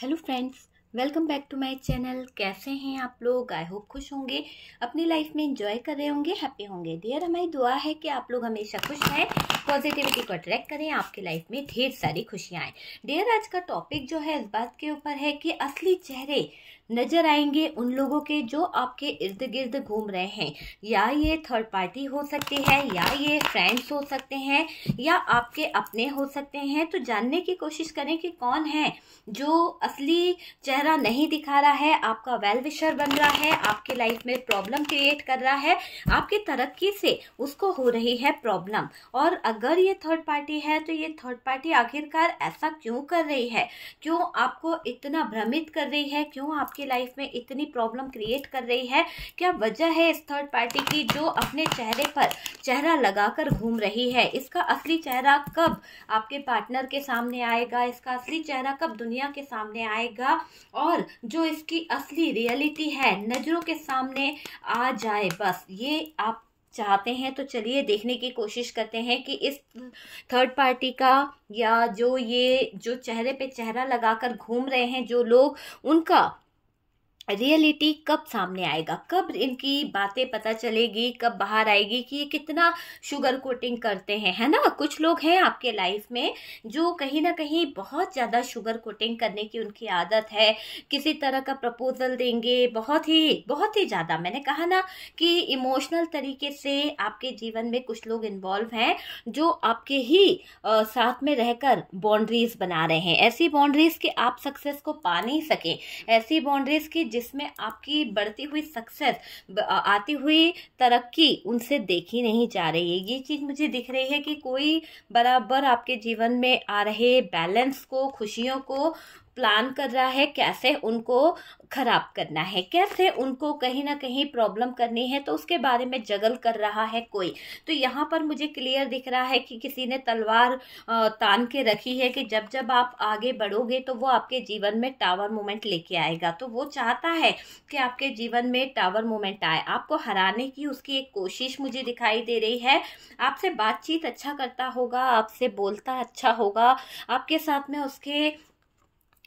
hello friends welcome back to my channel कैसे हैं आप लोग आई होप खुश होंगे अपनी लाइफ में एंजॉय कर रहे होंगे हैप्पी होंगे डियर हमारी दुआ है कि आप लोग हमेशा खुश रहें पॉजिटिविटी को अट्रैक्ट करें आपकी लाइफ में ढेर सारी खुशियाँ आएँ डियर आज का टॉपिक जो है इस बात के ऊपर है कि असली चेहरे नजर आएंगे उन लोगों के जो आपके इर्द गिर्द घूम रहे हैं या ये थर्ड पार्टी हो सकते हैं या ये फ्रेंड्स हो सकते हैं या आपके अपने हो सकते हैं तो जानने की कोशिश करें कि कौन है जो असली चेहरा नहीं दिखा रहा है आपका वेल विशर बन रहा है आपके लाइफ में प्रॉब्लम क्रिएट कर रहा है आपकी तरक्की से उसको हो रही है प्रॉब्लम और अगर ये थर्ड पार्टी है तो ये थर्ड पार्टी आखिरकार ऐसा क्यों कर रही है क्यों आपको इतना भ्रमित कर रही है क्यों आप आपकी लाइफ में इतनी प्रॉब्लम क्रिएट कर रही है क्या वजह है इस थर्ड पार्टी की जो अपने चेहरे पर चेहरा लगाकर घूम रही है इसका असली चेहरा कब आपके पार्टनर के सामने आएगा इसका असली चेहरा कब दुनिया के सामने आएगा और जो इसकी असली रियलिटी है नज़रों के सामने आ जाए बस ये आप चाहते हैं तो चलिए देखने की कोशिश करते हैं कि इस थर्ड पार्टी का या जो ये जो चेहरे पे चेहरा लगाकर घूम रहे हैं जो लोग उनका रियलिटी कब सामने आएगा कब इनकी बातें पता चलेगी कब बाहर आएगी कि ये कितना शुगर कोटिंग करते हैं है ना कुछ लोग हैं आपके लाइफ में जो कहीं ना कहीं बहुत ज़्यादा शुगर कोटिंग करने की उनकी आदत है किसी तरह का प्रपोजल देंगे बहुत ही बहुत ही ज़्यादा मैंने कहा ना कि इमोशनल तरीके से आपके जीवन में कुछ लोग इन्वॉल्व हैं जो आपके ही आ, साथ में रहकर बाउंड्रीज बना रहे हैं ऐसी बाउंड्रीज कि आप सक्सेस को पा नहीं सकें ऐसी बाउंड्रीज की जिसमें आपकी बढ़ती हुई सक्सेस आती हुई तरक्की उनसे देखी नहीं जा रही है ये चीज़ मुझे दिख रही है कि कोई बराबर आपके जीवन में आ रहे बैलेंस को खुशियों को प्लान कर रहा है कैसे उनको ख़राब करना है कैसे उनको कहीं ना कहीं प्रॉब्लम करनी है तो उसके बारे में जगल कर रहा है कोई तो यहाँ पर मुझे क्लियर दिख रहा है कि किसी ने तलवार तान के रखी है कि जब जब आप आगे बढ़ोगे तो वो आपके जीवन में टावर मोमेंट लेके आएगा तो वो चाहता है कि आपके जीवन में टावर मोमेंट आए आपको हराने की उसकी एक कोशिश मुझे दिखाई दे रही है आपसे बातचीत अच्छा करता होगा आपसे बोलता अच्छा होगा आपके साथ में उसके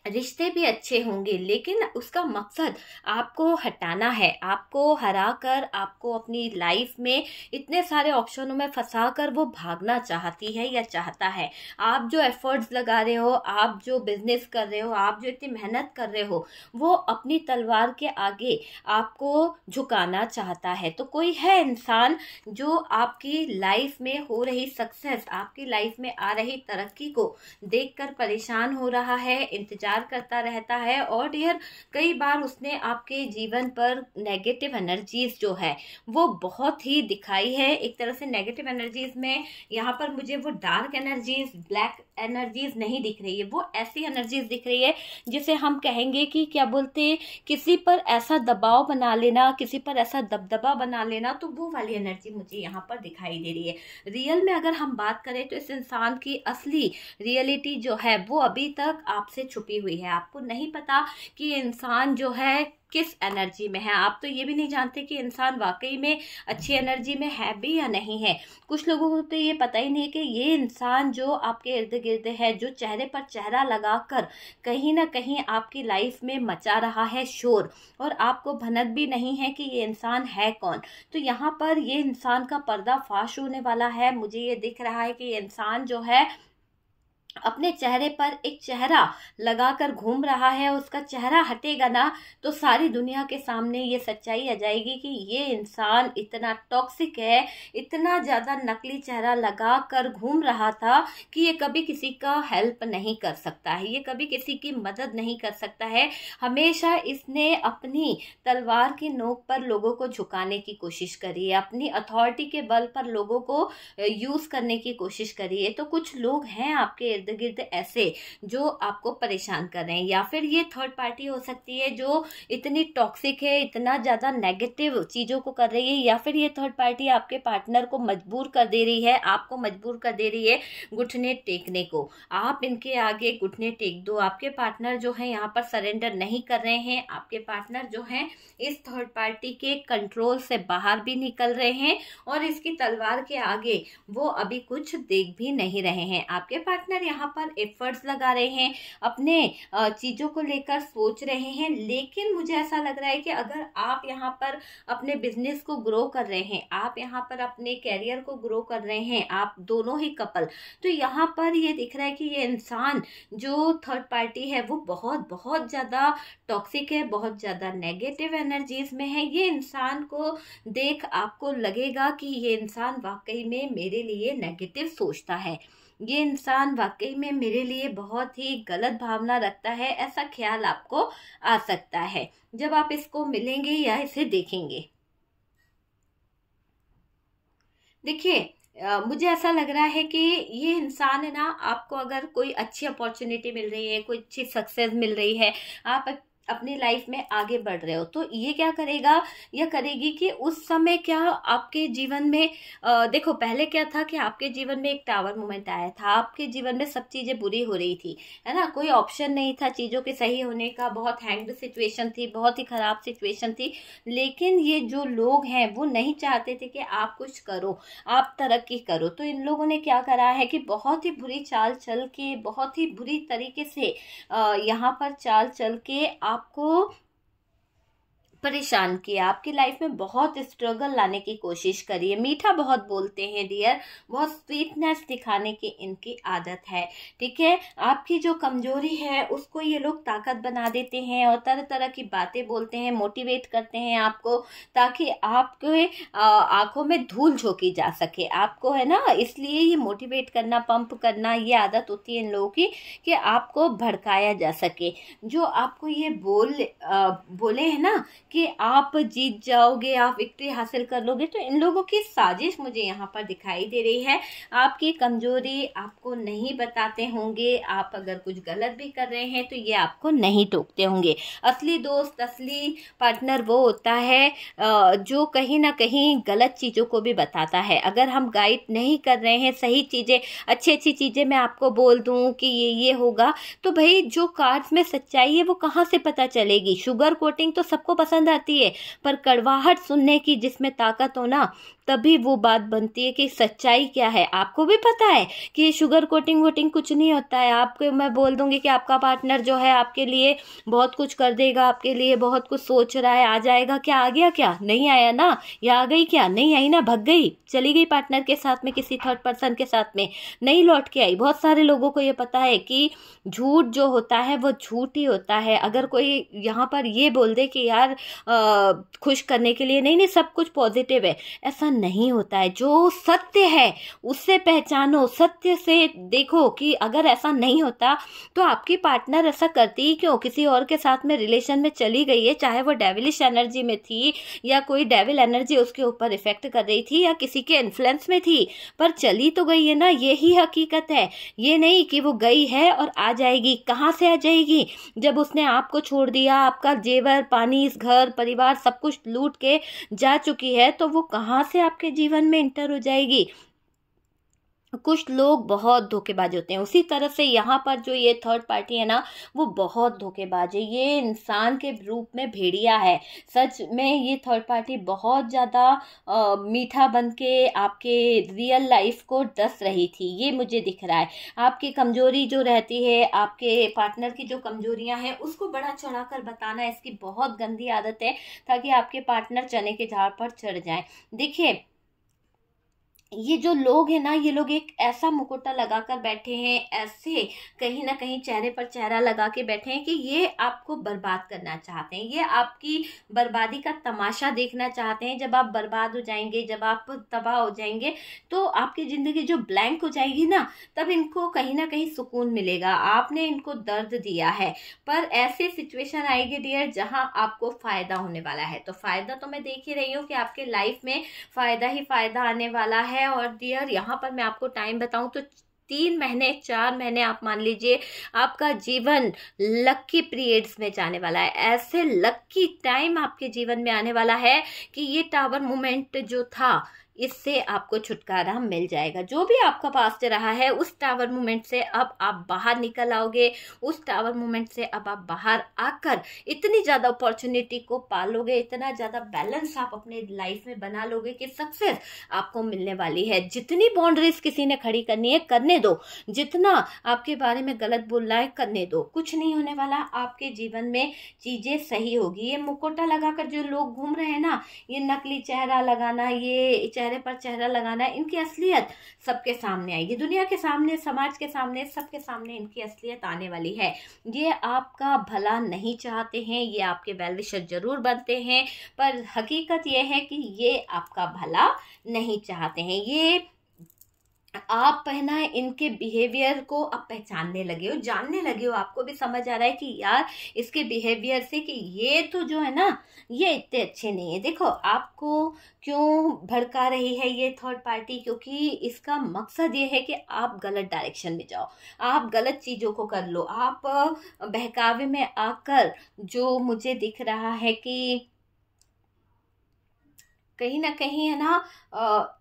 रिश्ते भी अच्छे होंगे लेकिन उसका मकसद आपको हटाना है आपको हरा कर आपको अपनी लाइफ में इतने सारे ऑप्शनों में फंसा कर वो भागना चाहती है या चाहता है आप जो एफर्ट्स लगा रहे हो आप जो बिजनेस कर रहे हो आप जो इतनी मेहनत कर रहे हो वो अपनी तलवार के आगे आपको झुकाना चाहता है तो कोई है इंसान जो आपकी लाइफ में हो रही सक्सेस आपकी लाइफ में आ रही तरक्की को देख परेशान हो रहा है इंतजार विचार करता रहता है और डियर कई बार उसने आपके जीवन पर नेगेटिव एनर्जीज जो है वो बहुत ही दिखाई है एक तरह से नेगेटिव एनर्जीज में यहाँ पर मुझे वो डार्क एनर्जीज ब्लैक एनर्जीज नहीं दिख रही है वो ऐसी एनर्जीज दिख रही है जिसे हम कहेंगे कि क्या बोलते किसी पर ऐसा दबाव बना लेना किसी पर ऐसा दबदबा बना लेना तो वो वाली एनर्जी मुझे यहाँ पर दिखाई दे रही है रियल में अगर हम बात करें तो इस इंसान की असली रियलिटी जो है वो अभी तक आपसे छुपी हुई है आपको नहीं पता कि इंसान जो है किस एनर्जी में है आप तो ये भी नहीं जानते कि इंसान वाकई में अच्छी एनर्जी में है भी या नहीं है कुछ लोगों को तो ये पता ही नहीं कि ये इंसान जो आपके इर्द गिर्द है जो चेहरे पर चेहरा लगाकर कहीं ना कहीं आपकी लाइफ में मचा रहा है शोर और आपको भनक भी नहीं है कि ये इंसान है कौन तो यहाँ पर ये इंसान का पर्दा होने वाला है मुझे ये दिख रहा है कि ये इंसान जो है अपने चेहरे पर एक चेहरा लगाकर घूम रहा है उसका चेहरा हटेगा ना तो सारी दुनिया के सामने ये सच्चाई आ जाएगी कि ये इंसान इतना टॉक्सिक है इतना ज़्यादा नकली चेहरा लगा कर घूम रहा था कि ये कभी किसी का हेल्प नहीं कर सकता है ये कभी किसी की मदद नहीं कर सकता है हमेशा इसने अपनी तलवार की नोक पर लोगों को झुकाने की कोशिश करी है अपनी अथॉरिटी के बल पर लोगों को यूज़ करने की कोशिश करी है तो कुछ लोग हैं आपके इर्द गिर्द ऐसे जो आपको परेशान कर रहे हैं या फिर ये थर्ड पार्टी हो सकती है जो इतनी टॉक्सिक है इतना ज़्यादा नेगेटिव चीज़ों को कर रही है या फिर ये थर्ड पार्टी आपके पार्टनर को मजबूर कर दे रही है आपको मजबूर कर दे रही है घुटने टेकने को आप इनके आगे घुटने टेक दो आपके पार्टनर जो है यहाँ पर सरेंडर नहीं कर रहे हैं आपके पार्टनर जो हैं इस थर्ड पार्टी के कंट्रोल से बाहर भी निकल रहे हैं और इसकी तलवार के आगे वो अभी कुछ देख भी नहीं रहे हैं आपके पार्टनर यहाँ पर एफर्ट्स लगा रहे हैं अपने चीज़ों को लेकर सोच रहे हैं लेकिन मुझे ऐसा लग रहा है कि अगर आप यहाँ पर अपने बिजनेस को ग्रो कर रहे हैं आप यहाँ पर अपने कैरियर को ग्रो कर रहे हैं आप दोनों ही कपल तो यहाँ पर ये दिख रहा है कि ये इंसान जो थर्ड पार्टी है वो बहुत बहुत ज़्यादा टॉक्सिक है बहुत ज़्यादा नेगेटिव एनर्जीज में है ये इंसान को देख आपको लगेगा कि ये इंसान वाकई में मेरे लिए नेगेटिव सोचता है ये इंसान वाकई में मेरे लिए बहुत ही गलत भावना रखता है ऐसा ख्याल आपको आ सकता है जब आप इसको मिलेंगे या इसे देखेंगे देखिए मुझे ऐसा लग रहा है कि ये इंसान है ना आपको अगर कोई अच्छी अपॉर्चुनिटी मिल रही है कोई अच्छी सक्सेस मिल रही है आप अपनी लाइफ में आगे बढ़ रहे हो तो ये क्या करेगा या करेगी कि उस समय क्या आपके जीवन में आ, देखो पहले क्या था कि आपके जीवन में एक टावर मोमेंट आया था आपके जीवन में सब चीज़ें बुरी हो रही थी है ना कोई ऑप्शन नहीं था चीज़ों के सही होने का बहुत हैंग्ड सिचुएशन थी बहुत ही ख़राब सिचुएशन थी लेकिन ये जो लोग हैं वो नहीं चाहते थे कि आप कुछ करो आप तरक्की करो तो इन लोगों ने क्या करा है कि बहुत ही बुरी चाल चल के बहुत ही बुरी तरीके से यहाँ पर चाल चल के आप aku परेशान किया आपकी लाइफ में बहुत स्ट्रगल लाने की कोशिश करिए मीठा बहुत बोलते हैं डियर बहुत स्वीटनेस दिखाने की इनकी आदत है ठीक है आपकी जो कमजोरी है उसको ये लोग ताकत बना देते हैं और तरह तरह की बातें बोलते हैं मोटिवेट करते हैं आपको ताकि आपके आंखों में धूल झोंकी जा सके आपको है ना इसलिए ये मोटिवेट करना पंप करना ये आदत होती है इन लोगों की कि आपको भड़काया जा सके जो आपको ये बोल आ, बोले हैं ना कि आप जीत जाओगे आप विक्ट्री हासिल कर लोगे तो इन लोगों की साजिश मुझे यहाँ पर दिखाई दे रही है आपकी कमजोरी आपको नहीं बताते होंगे आप अगर कुछ गलत भी कर रहे हैं तो ये आपको नहीं टोकते होंगे असली दोस्त असली पार्टनर वो होता है जो कहीं ना कहीं गलत चीज़ों को भी बताता है अगर हम गाइड नहीं कर रहे हैं सही चीज़ें अच्छी अच्छी चीज़ें मैं आपको बोल दूँ कि ये ये होगा तो भाई जो कार्ड्स में सच्चाई है वो कहाँ से पता चलेगी शुगर कोटिंग तो सबको पसंद पसंद आती है पर कड़वाहट सुनने की जिसमें ताकत हो ना तभी वो बात बनती है कि सच्चाई क्या है आपको भी पता है कि शुगर कोटिंग वोटिंग कुछ नहीं होता है आपके मैं बोल दूंगी कि आपका पार्टनर जो है आपके लिए बहुत कुछ कर देगा आपके लिए बहुत कुछ सोच रहा है आ जाएगा क्या आ गया क्या नहीं आया ना या आ गई क्या नहीं आई ना भग गई चली गई पार्टनर के साथ में किसी थर्ड पर्सन के साथ में नहीं लौट के आई बहुत सारे लोगों को ये पता है कि झूठ जो होता है वो झूठ ही होता है अगर कोई यहाँ पर ये बोल दे कि यार खुश करने के लिए नहीं नहीं सब कुछ पॉजिटिव है ऐसा नहीं होता है जो सत्य है उससे पहचानो सत्य से देखो कि अगर ऐसा नहीं होता तो आपकी पार्टनर ऐसा करती ही क्यों किसी और के साथ में रिलेशन में चली गई है चाहे वो डेविलिश एनर्जी में थी या कोई डेविल एनर्जी उसके ऊपर इफेक्ट कर रही थी या किसी के इन्फ्लुएंस में थी पर चली तो गई है ना यही हकीकत है ये नहीं कि वो गई है और आ जाएगी कहाँ से आ जाएगी जब उसने आपको छोड़ दिया आपका जेवर पानी इस घर घर परिवार सब कुछ लूट के जा चुकी है तो वो कहाँ से आपके जीवन में इंटर हो जाएगी कुछ लोग बहुत धोखेबाज होते हैं उसी तरह से यहाँ पर जो ये थर्ड पार्टी है ना वो बहुत धोखेबाज है ये इंसान के रूप में भेड़िया है सच में ये थर्ड पार्टी बहुत ज़्यादा मीठा बन के आपके रियल लाइफ को डस रही थी ये मुझे दिख रहा है आपकी कमजोरी जो रहती है आपके पार्टनर की जो कमजोरियाँ हैं उसको बड़ा चढ़ा कर बताना इसकी बहुत गंदी आदत है ताकि आपके पार्टनर चने के झाड़ पर चढ़ जाए देखिए ये जो लोग हैं ना ये लोग एक ऐसा मुकुटा लगा कर बैठे हैं ऐसे कहीं ना कहीं चेहरे पर चेहरा लगा के बैठे हैं कि ये आपको बर्बाद करना चाहते हैं ये आपकी बर्बादी का तमाशा देखना चाहते हैं जब आप बर्बाद हो जाएंगे जब आप तबाह हो जाएंगे तो आपकी ज़िंदगी जो ब्लैंक हो जाएगी ना तब इनको कहीं ना कहीं सुकून मिलेगा आपने इनको दर्द दिया है पर ऐसे सिचुएशन आएगी डियर जहाँ आपको फ़ायदा होने वाला है तो फ़ायदा तो मैं देख ही रही हूँ कि आपके लाइफ में फ़ायदा ही फ़ायदा आने वाला है है और डियर यहाँ पर मैं आपको टाइम बताऊँ तो तीन महीने चार महीने आप मान लीजिए आपका जीवन लक्की पीरियड्स में जाने वाला है ऐसे लक्की टाइम आपके जीवन में आने वाला है कि ये टावर मोमेंट जो था इससे आपको छुटकारा मिल जाएगा जो भी आपका पास्ट रहा है उस टावर मोमेंट से अब आप बाहर निकल आओगे उस टावर मोमेंट से अब आप बाहर आकर इतनी ज़्यादा अपॉर्चुनिटी को पालोगे इतना ज़्यादा बैलेंस आप अपने लाइफ में बना लोगे कि सक्सेस आपको मिलने वाली है जितनी बाउंड्रीज किसी ने खड़ी करनी है करने दो जितना आपके बारे में गलत बोलना है करने दो कुछ नहीं होने वाला आपके जीवन में चीज़ें सही होगी ये मुकोटा लगाकर जो लोग घूम रहे हैं ना ये नकली चेहरा लगाना ये चेहरा चेहरे पर चेहरा लगाना है इनकी असलियत सबके सामने आएगी दुनिया के सामने समाज के सामने सबके सामने इनकी असलियत आने वाली है ये आपका भला नहीं चाहते हैं ये आपके वेलविशर जरूर बनते हैं पर हकीकत यह है कि ये आपका भला नहीं चाहते हैं ये आप है ना इनके बिहेवियर को आप पहचानने लगे हो जानने लगे हो आपको भी समझ आ रहा है कि यार इसके बिहेवियर से कि ये तो जो है ना ये इतने अच्छे नहीं है देखो आपको क्यों भड़का रही है ये थर्ड पार्टी क्योंकि इसका मकसद ये है कि आप गलत डायरेक्शन में जाओ आप गलत चीज़ों को कर लो आप बहकावे में आकर जो मुझे दिख रहा है कि कहीं ना कहीं है ना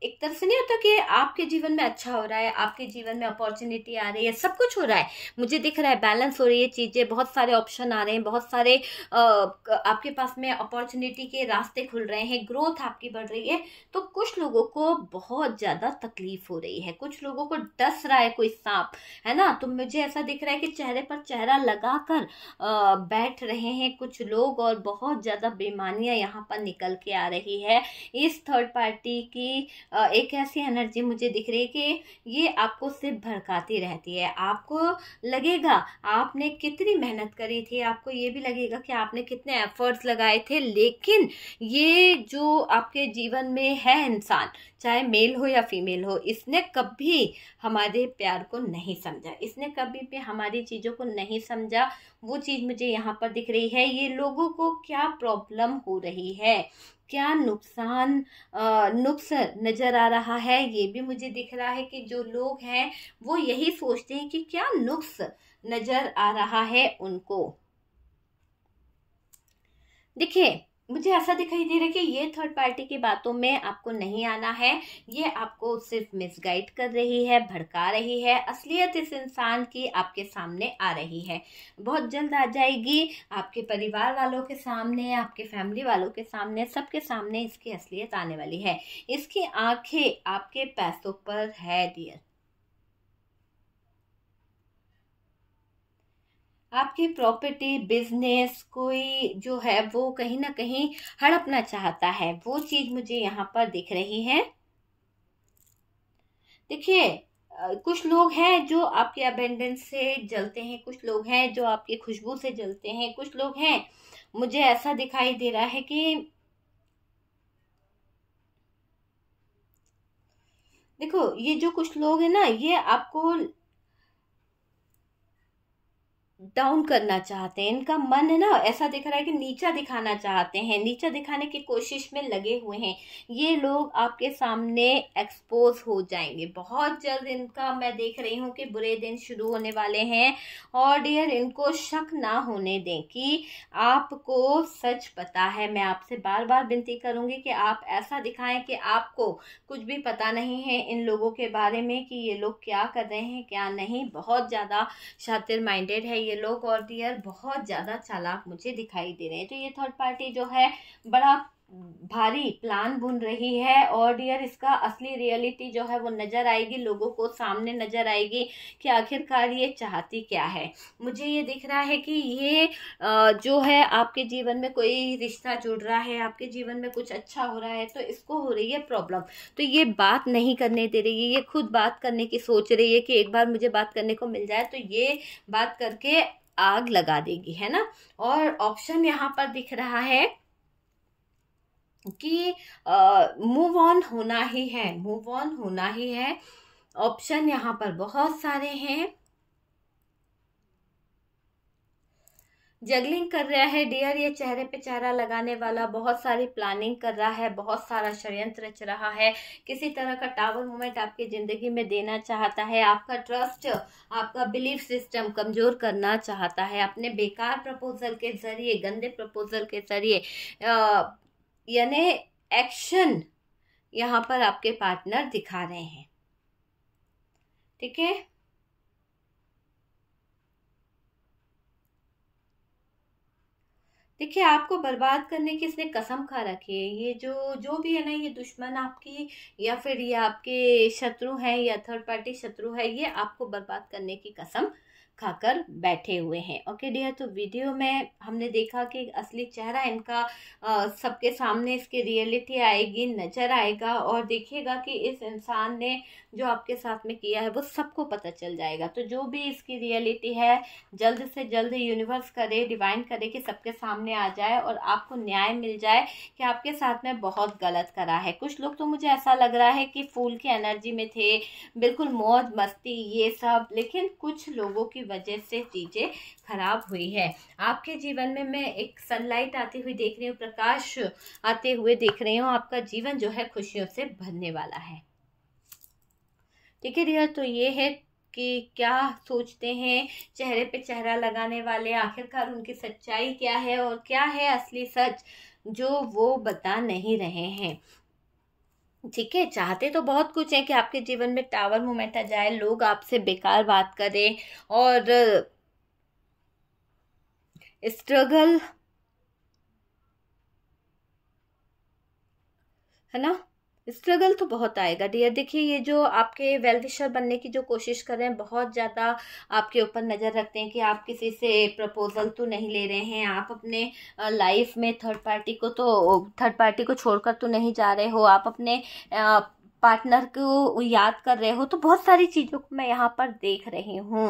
एक तरफ से नहीं होता कि आपके जीवन में अच्छा हो रहा है आपके जीवन में अपॉर्चुनिटी आ रही है सब कुछ हो रहा है मुझे दिख रहा है बैलेंस हो रही है चीज़ें बहुत सारे ऑप्शन आ रहे हैं बहुत सारे आपके पास में अपॉर्चुनिटी के रास्ते खुल रहे हैं ग्रोथ आपकी बढ़ रही है तो कुछ लोगों को बहुत ज़्यादा तकलीफ हो रही है कुछ लोगों को डस रहा है कोई सांप है ना तो मुझे ऐसा दिख रहा है कि चेहरे पर चेहरा लगा कर बैठ रहे हैं कुछ लोग और बहुत ज़्यादा बीमारियाँ यहाँ पर निकल के आ रही है इस थर्ड पार्टी की एक ऐसी एनर्जी मुझे दिख रही है कि ये आपको सिर्फ भड़काती रहती है आपको लगेगा आपने कितनी मेहनत करी थी आपको ये भी लगेगा कि आपने कितने एफर्ट्स लगाए थे लेकिन ये जो आपके जीवन में है इंसान चाहे मेल हो या फीमेल हो इसने कभी हमारे प्यार को नहीं समझा इसने कभी भी हमारी चीज़ों को नहीं समझा वो चीज़ मुझे यहाँ पर दिख रही है ये लोगों को क्या प्रॉब्लम हो रही है क्या नुकसान नुक्स नज़र आ रहा है ये भी मुझे दिख रहा है कि जो लोग हैं वो यही सोचते हैं कि क्या नुक्स नज़र आ रहा है उनको देखिए मुझे ऐसा दिखाई दे रहा है कि ये थर्ड पार्टी की बातों में आपको नहीं आना है ये आपको सिर्फ मिसगाइड कर रही है भड़का रही है असलियत इस इंसान की आपके सामने आ रही है बहुत जल्द आ जाएगी आपके परिवार वालों के सामने आपके फैमिली वालों के सामने सबके सामने इसकी असलियत आने वाली है इसकी आंखें आपके पैसों पर है डियर आपकी प्रॉपर्टी बिजनेस कोई जो है वो कहीं ना कहीं हड़पना चाहता है वो चीज़ मुझे यहाँ पर दिख रही है देखिए कुछ लोग हैं जो आपके अबेंडेंस से जलते हैं कुछ लोग हैं जो आपकी खुशबू से जलते हैं कुछ लोग हैं मुझे ऐसा दिखाई दे रहा है कि देखो ये जो कुछ लोग हैं ना ये आपको डाउन करना चाहते हैं इनका मन है ना ऐसा दिख रहा है कि नीचा दिखाना चाहते हैं नीचा दिखाने की कोशिश में लगे हुए हैं ये लोग आपके सामने एक्सपोज हो जाएंगे बहुत जल्द इनका मैं देख रही हूँ कि बुरे दिन शुरू होने वाले हैं और डियर इनको शक ना होने दें कि आपको सच पता है मैं आपसे बार बार विनती करूँगी कि आप ऐसा दिखाएं कि आपको कुछ भी पता नहीं है इन लोगों के बारे में कि ये लोग क्या कर रहे हैं क्या नहीं बहुत ज़्यादा शातिर माइंडेड है ये लोग और दियर बहुत ज़्यादा चालाक मुझे दिखाई दे रहे हैं तो ये थर्ड पार्टी जो है बड़ा भारी प्लान बुन रही है और डियर इसका असली रियलिटी जो है वो नज़र आएगी लोगों को सामने नज़र आएगी कि आखिरकार ये चाहती क्या है मुझे ये दिख रहा है कि ये जो है आपके जीवन में कोई रिश्ता जुड़ रहा है आपके जीवन में कुछ अच्छा हो रहा है तो इसको हो रही है प्रॉब्लम तो ये बात नहीं करने दे रही है ये खुद बात करने की सोच रही है कि एक बार मुझे बात करने को मिल जाए तो ये बात करके आग लगा देगी है ना और ऑप्शन यहाँ पर दिख रहा है कि मूव ऑन होना ही है मूव ऑन होना ही है ऑप्शन यहाँ पर बहुत सारे हैं जगलिंग कर रहा है डियर ये चेहरे पे चेहरा लगाने वाला बहुत सारी प्लानिंग कर रहा है बहुत सारा षडयंत्र रच रहा है किसी तरह का टावर मोमेंट आपकी ज़िंदगी में देना चाहता है आपका ट्रस्ट आपका बिलीफ सिस्टम कमज़ोर करना चाहता है अपने बेकार प्रपोजल के ज़रिए गंदे प्रपोजल के ज़रिए यानी एक्शन यहाँ पर आपके पार्टनर दिखा रहे हैं ठीक है देखिए आपको बर्बाद करने की इसने कसम खा रखी है ये जो जो भी है ना ये दुश्मन आपकी या फिर ये आपके शत्रु हैं या थर्ड पार्टी शत्रु है ये आपको बर्बाद करने की कसम खाकर बैठे हुए हैं ओके डियर तो वीडियो में हमने देखा कि असली चेहरा इनका सबके सामने इसकी रियलिटी आएगी नज़र आएगा और देखिएगा कि इस इंसान ने जो आपके साथ में किया है वो सबको पता चल जाएगा तो जो भी इसकी रियलिटी है जल्द से जल्द यूनिवर्स करे डिवाइन करे कि सबके सामने आ जाए और आपको न्याय मिल जाए कि आपके साथ में बहुत गलत करा है कुछ लोग तो मुझे ऐसा लग रहा है कि फूल की एनर्जी में थे बिल्कुल मौज मस्ती ये सब लेकिन कुछ लोगों की वजह से चीज़ें खराब हुई है आपके जीवन में मैं एक सनलाइट आती हुई देख रही हूँ प्रकाश आते हुए देख रही हूँ आपका जीवन जो है खुशियों से भरने वाला है ठीक है रिया तो ये है कि क्या सोचते हैं चेहरे पे चेहरा लगाने वाले आखिरकार उनकी सच्चाई क्या है और क्या है असली सच जो वो बता नहीं रहे हैं ठीक है चाहते तो बहुत कुछ है कि आपके जीवन में टावर मोमेंट आ जाए लोग आपसे बेकार बात करें और स्ट्रगल है ना स्ट्रगल तो बहुत आएगा डियर देखिए ये जो आपके वेलविशर बनने की जो कोशिश कर रहे हैं बहुत ज़्यादा आपके ऊपर नज़र रखते हैं कि आप किसी से प्रपोज़ल तो नहीं ले रहे हैं आप अपने लाइफ में थर्ड पार्टी को तो थर्ड पार्टी को छोड़कर तो नहीं जा रहे हो आप अपने पार्टनर को याद कर रहे हो तो बहुत सारी चीज़ों को मैं यहाँ पर देख रही हूँ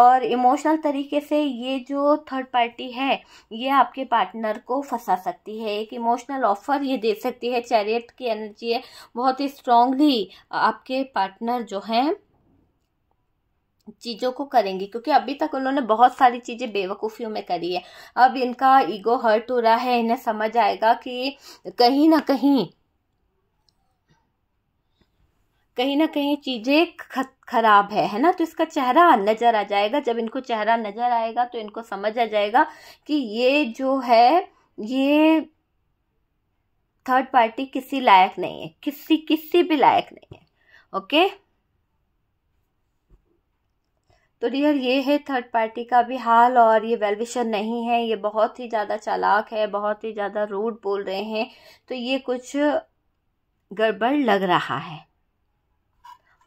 और इमोशनल तरीके से ये जो थर्ड पार्टी है ये आपके पार्टनर को फंसा सकती है एक इमोशनल ऑफर ये दे सकती है चैरियट की एनर्जी है बहुत ही स्ट्रांगली आपके पार्टनर जो हैं चीज़ों को करेंगी क्योंकि अभी तक उन्होंने बहुत सारी चीज़ें बेवकूफ़ियों में करी है अब इनका ईगो हर्ट हो रहा है इन्हें समझ आएगा कि कहीं ना कहीं कहीं ना कहीं चीज़ें खराब है है ना तो इसका चेहरा नज़र आ जाएगा जब इनको चेहरा नज़र आएगा तो इनको समझ आ जाएगा कि ये जो है ये थर्ड पार्टी किसी लायक नहीं है किसी किसी भी लायक नहीं है ओके तो डियर ये है थर्ड पार्टी का भी हाल और ये वेलविशर नहीं है ये बहुत ही ज़्यादा चालाक है बहुत ही ज़्यादा रूड बोल रहे हैं तो ये कुछ गड़बड़ लग रहा है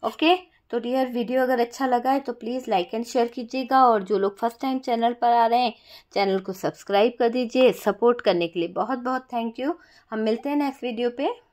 ओके तो डियर वीडियो अगर अच्छा लगा है तो प्लीज़ लाइक एंड शेयर कीजिएगा और जो लोग फर्स्ट टाइम चैनल पर आ रहे हैं चैनल को सब्सक्राइब कर दीजिए सपोर्ट करने के लिए बहुत बहुत थैंक यू हम मिलते हैं नेक्स्ट वीडियो पे